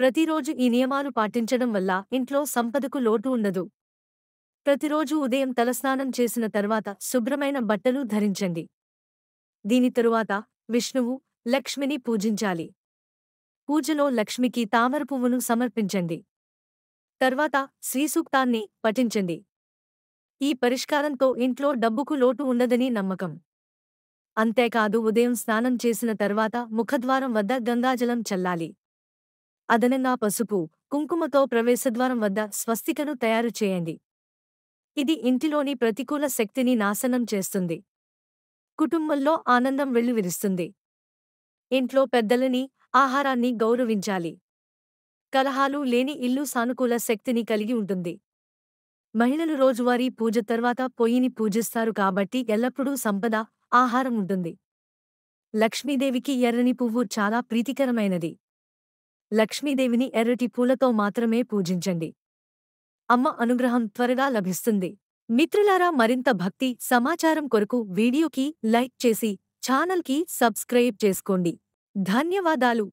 ప్రతిరోజు ఈ నియమాలు పాటించడం వల్ల ఇంట్లో సంపదకు లోటు ఉండదు ప్రతిరోజు ఉదయం తలస్నానం చేసిన తర్వాత శుభ్రమైన బట్టలు ధరించండి దీని తరువాత విష్ణువు లక్ష్మిని పూజించాలి పూజలో లక్ష్మికి తామర పువ్వును సమర్పించండి తర్వాత శ్రీసూక్తాన్ని పఠించండి ఈ పరిష్కారంతో ఇంట్లో డబ్బుకు లోటు ఉండదని నమ్మకం అంతేకాదు ఉదయం స్నానం చేసిన తర్వాత ముఖద్వారం వద్ద గంగాజలం చల్లాలి అదనంగా పసుపు కుంకుమతో ప్రవేశద్వారం వద్ద స్వస్తికను తయారు చేయండి ఇది ఇంటిలోని ప్రతికూల శక్తిని నాశనం చేస్తుంది కుటుంబంలో ఆనందం వెళ్ళువిరుస్తుంది ఇంట్లో పెద్దలని ఆహారాన్ని గౌరవించాలి కలహాలు లేని ఇల్లు సానుకూల శక్తిని కలిగి ఉంటుంది మహిళలు రోజువారీ పూజ తర్వాత పొయ్యిని పూజిస్తారు కాబట్టి ఎల్లప్పుడూ సంపద ఆహారం ఉంటుంది లక్ష్మీదేవికి ఎర్రని పువ్వు చాలా ప్రీతికరమైనది లక్ష్మీదేవిని ఎర్రటి పూలతో మాత్రమే పూజించండి అమ్మ అనుగ్రహం త్వరగా లభిస్తుంది మిత్రులారా మరింత భక్తి సమాచారం కొరకు వీడియోకి లైక్ చేసి ఛానల్కి సబ్స్క్రైబ్ చేసుకోండి ధన్యవాదాలు